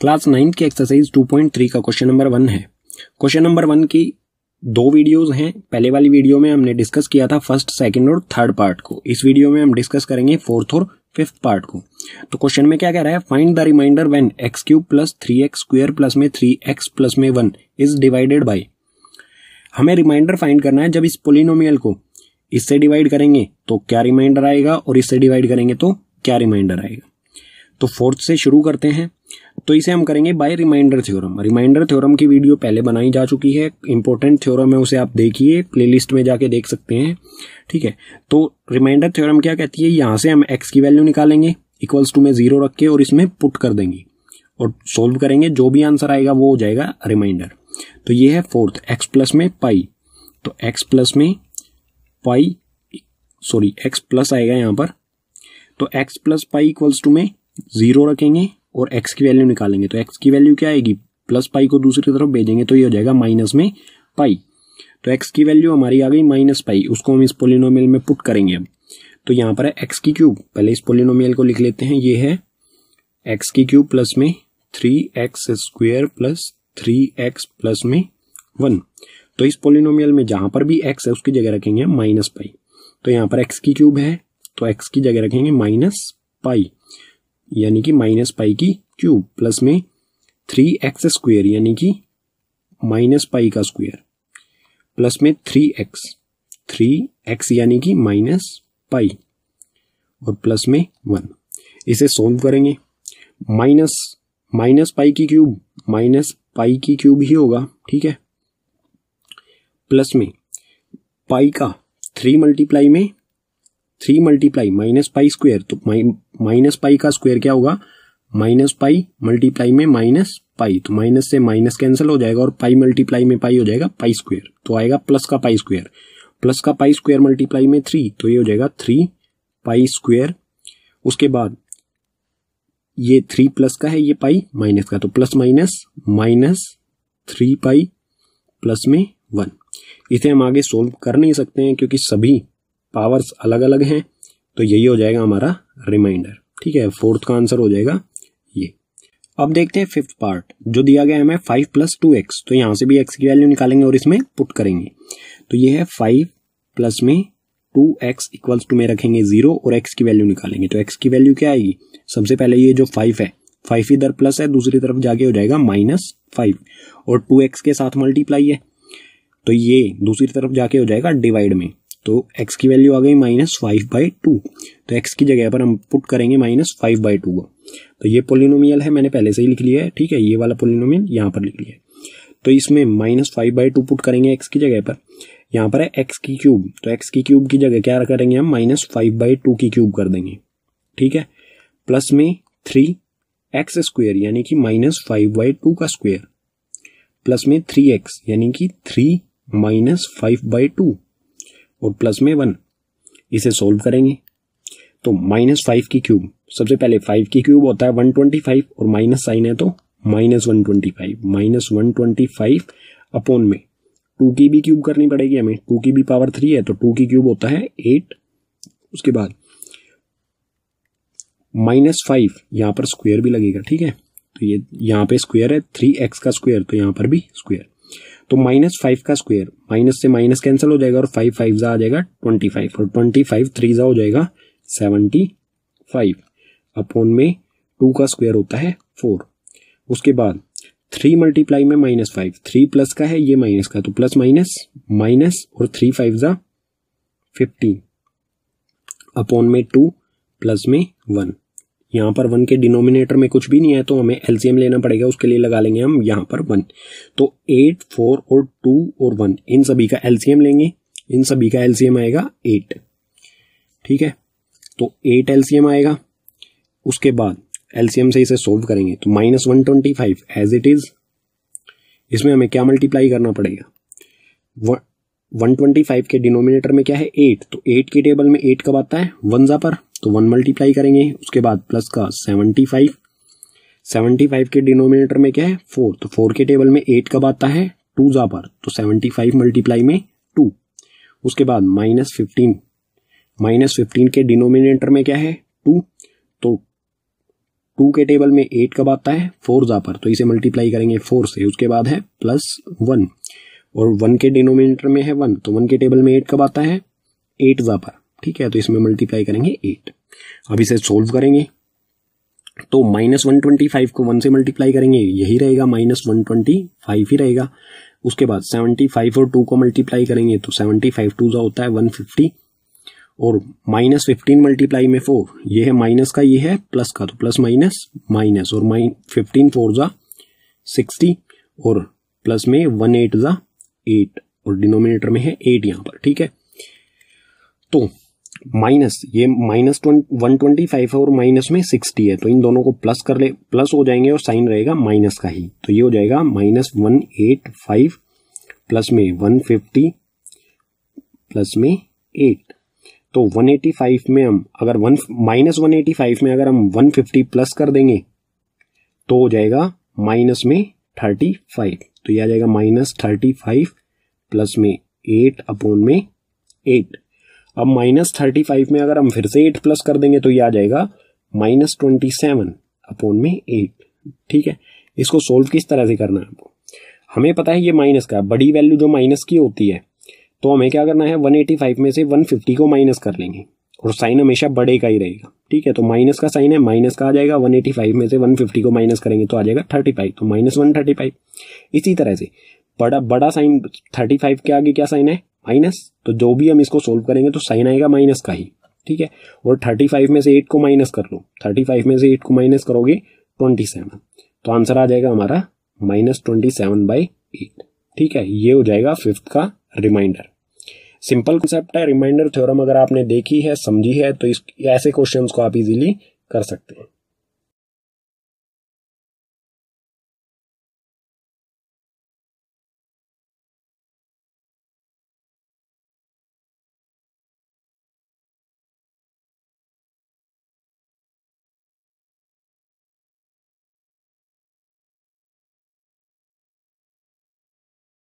class ninth की exercise 2.3 का question number one है क्वेश्चन नंबर वन की दो वीडियोस हैं पहले वाली वीडियो में हमने डिस्कस किया था फर्स्ट सेकंड और थर्ड पार्ट को इस वीडियो में हम डिस्कस करेंगे फोर्थ और फिफ्थ पार्ट को तो क्वेश्चन में क्या कह रहा है find the reminder when x cube plus three x square plus में थ्री एक्स प्लस में वन इज डिवाइडेड बाई हमें रिमाइंडर फाइंड करना है जब इस पोलिनोमियल को इससे डिवाइड करेंगे तो क्या रिमाइंडर आएगा और इससे डिवाइड करेंगे तो क्या रिमाइंडर आएगा तो फोर्थ से शुरू करते हैं तो इसे हम करेंगे by reminder theorem reminder theorem की वीडियो पहले बनाई जा चुकी है इंपॉर्टेंट थ्योरम है उसे आप देखिए प्लेलिस्ट में जाके देख सकते हैं ठीक है तो रिमाइंडर थ्योरम क्या कहती है यहाँ से हम एक्स की वैल्यू निकालेंगे इक्वल्स टू में ज़ीरो रख के और इसमें पुट कर देंगे और सोल्व करेंगे जो भी आंसर आएगा वो हो जाएगा रिमाइंडर तो ये है फोर्थ एक्स प्लस में पाई तो एक्स प्लस में पाई सॉरी एक्स प्लस आएगा यहां पर तो x plus pi equals to में ज़ीरो रखेंगे और एक्स की वैल्यू निकालेंगे तो एक्स की वैल्यू क्या आएगी प्लस पाई को दूसरी तरफ भेजेंगे तो ये हो जाएगा माइनस में पाई तो एक्स की वैल्यू हमारी आ गई माइनस पाई उसको हम इस पोलिनोमियल में पुट करेंगे अब तो यहां पर है एक्स की क्यूब पहले इस पोलिनोमियल को लिख लेते हैं ये है एक्स की क्यूब प्लस में three x square plus three x plus में वन तो इस पोलिनोमियल में जहां पर भी एक्स है उसकी जगह रखेंगे माइनस पाई तो यहां पर एक्स की क्यूब है तो एक्स की जगह रखेंगे माइनस पाई यानी कि माइनस पाई की क्यूब प्लस में थ्री एक्स स्क्वेयर यानी कि माइनस पाई का स्क्वेयर प्लस में थ्री एक्स थ्री एक्स यानी कि माइनस पाई और प्लस में वन इसे सॉल्व करेंगे माइनस माइनस पाई की क्यूब माइनस पाई की क्यूब ही होगा ठीक है प्लस में पाई का थ्री मल्टीप्लाई में three multiply minus pi square तो माइनस पाई का स्क्वायर क्या होगा माइनस पाई मल्टीप्लाई में माइनस पाई तो माइनस से माइनस कैंसिल हो जाएगा और पाई मल्टीप्लाई में पाई हो जाएगा पाई स्क्वायर तो आएगा प्लस का पाई स्क्वायर प्लस का पाई स्क्वायर मल्टीप्लाई में थ्री तो ये हो जाएगा थ्री पाई स्क्वायर उसके बाद ये थ्री प्लस का है ये पाई माइनस का तो plus minus minus three pi plus में वन इसे हम आगे सोल्व कर नहीं सकते हैं क्योंकि सभी पावर्स अलग अलग हैं तो यही हो जाएगा हमारा रिमाइंडर ठीक है फोर्थ का आंसर हो जाएगा ये अब देखते हैं फिफ्थ पार्ट जो दिया गया है हमें फाइव प्लस टू एक्स तो यहाँ से भी एक्स की वैल्यू निकालेंगे और इसमें पुट करेंगे तो ये है फाइव प्लस में टू एक्स इक्वल्स टू में रखेंगे जीरो और एक्स की वैल्यू निकालेंगे तो एक्स की वैल्यू क्या आएगी सबसे पहले ये जो फाइव है फाइव इधर प्लस है दूसरी तरफ जाके हो जाएगा माइनस फाइव और टू एक्स के साथ मल्टीप्लाई है तो ये दूसरी तरफ जाके हो जाएगा डिवाइड में तो एक्स की वैल्यू आ गई माइनस फाइव बाई टू तो एक्स की जगह पर हम पुट करेंगे माइनस फाइव बाई टू को तो ये पोलिनोमियल है मैंने पहले से ही लिख लिया है ठीक है ये वाला पोलिनोमियल यहाँ पर लिख लिया है तो इसमें minus five by two put करेंगे एक्स की जगह पर यहाँ पर है एक्स की क्यूब तो एक्स की क्यूब की जगह क्या करेंगे हम माइनस फाइव बाई टू की क्यूब कर देंगे ठीक है प्लस में थ्री एक्स स्क्वेयर यानी कि माइनस फाइव बाई टू का स्क्वेयर प्लस में थ्री एक्स यानी कि three minus five by two और प्लस में वन इसे सोल्व करेंगे तो माइनस फाइव की क्यूब सबसे पहले फाइव की क्यूब होता है वन ट्वेंटी फाइव और माइनस साइन है तो minus one twenty five minus one twenty five upon में टू की भी क्यूब करनी पड़ेगी हमें टू की भी पावर थ्री है तो टू की क्यूब होता है एट उसके बाद माइनस फाइव यहाँ पर स्क्वायर भी लगेगा ठीक है तो ये यहाँ पे स्क्वायर है थ्री एक्स का स्क्वायर तो यहाँ पर भी स्क्वायर तो माइनस फाइव का स्क्वायर माइनस से माइनस कैंसिल हो जाएगा और फाइव फाइव ज़ा आ जाएगा ट्वेंटी फाइव और ट्वेंटी फाइव थ्री ज़ा हो जाएगा सेवेंटी फाइव अपॉन में टू का स्क्वायर होता है फोर उसके बाद थ्री मल्टीप्लाई में माइनस फाइव थ्री प्लस का है ये माइनस का तो प्लस माइनस माइनस और थ्री फाइव ज़ा फिफ्टीन अपॉन में टू प्लस में वन यहां पर वन के डिनोमिनेटर में कुछ भी नहीं है तो हमें एलसीएम लेना पड़ेगा उसके लिए लगा लेंगे हम यहां पर वन तो एट फोर और टू और वन इन सभी का एलसीएम लेंगे इन सभी का एलसीएम आएगा एट ठीक है तो एट एलसीएम आएगा उसके बाद एलसीएम से इसे सोल्व करेंगे तो minus one twenty five as it is इसमें हमें क्या मल्टीप्लाई करना पड़ेगा वन ट्वेंटी फाइव के डिनोमिनेटर में क्या है एट तो एट के टेबल में एट कब आता है वन जा पर तो वन मल्टीप्लाई करेंगे उसके बाद प्लस का सेवनटी फाइव सेवेंटी फाइव के डिनोमिनेटर में क्या है फोर तो फोर के टेबल में एट कब आता है टू जा पर तो सेवेंटी फाइव मल्टीप्लाई में टू उसके बाद माइनस फिफ्टीन माइनस फिफ्टीन के डिनोमिनेटर में क्या है टू तो टू के टेबल में एट कब आता है फोर जा पर तो इसे मल्टीप्लाई करेंगे फोर से उसके बाद है प्लस वन और वन के डिनोमिनेटर में है वन तो वन के टेबल में एट कब आता है एट जा पर ठीक है तो इसमें मल्टीप्लाई करेंगे एट अब इसे सोल्व करेंगे तो माइनस वन ट्वेंटी फाइव को वन से मल्टीप्लाई करेंगे यही रहेगा माइनस वन ट्वेंटी फाइव ही रहेगा उसके बाद सेवेंटी फाइव और टू को मल्टीप्लाई करेंगे तो सेवेंटी फाइव टू जो होता है वन फिफ्टी और माइनस फिफ्टीन मल्टीप्लाई में फोर ये है माइनस का ये है प्लस का तो प्लस माइनस माइनस और माइन फिफ्टीन फोर ज़ा सिक्सटी और प्लस में वन एट ज़ा एट और डिनोमिनेटर में है एट यहां पर ठीक है तो माइनस ये माइनस वन ट्वेंटी फाइव है और माइनस में सिक्सटी है तो इन दोनों को प्लस कर ले प्लस हो जाएंगे और साइन रहेगा माइनस का ही तो ये हो जाएगा minus one eight five plus में वन फिफ्टी प्लस में एट तो 185 में हम अगर वन माइनस वन में अगर हम 150 प्लस कर देंगे तो हो जाएगा माइनस में 35 तो यह आ जाएगा माइनस थर्टी फाइव प्लस में एट अपोन में एट अब माइनस थर्टी फाइव में अगर हम फिर से एट प्लस कर देंगे तो यह आ जाएगा माइनस ट्वेंटी सेवन अपोन में एट ठीक है इसको सोल्व किस तरह से करना है आपको हमें पता है ये माइनस का बड़ी वैल्यू जो माइनस की होती है तो हमें क्या करना है 185 में से 150 को माइनस कर लेंगे और साइन हमेशा बड़े का ही रहेगा ठीक है तो माइनस का साइन है माइनस का आ जाएगा 185 में से 150 को माइनस करेंगे तो आ जाएगा 35 तो माइनस वन इसी तरह से बड़ा बड़ा साइन 35 के आगे क्या साइन है माइनस तो जो भी हम इसको सोल्व करेंगे तो साइन आएगा माइनस का ही ठीक है और फाइव में से एट को माइनस कर लो फाइव में से एट को माइनस करोगे सेवन तो आंसर आ जाएगा हमारा minus twenty seven by eight ठीक है ये हो जाएगा फिफ्थ का रिमाइंडर सिंपल कंसेप्ट है रिमाइंडर थ्योरम अगर आपने देखी है समझी है तो इस ऐसे क्वेश्चंस को आप इजीली कर सकते हैं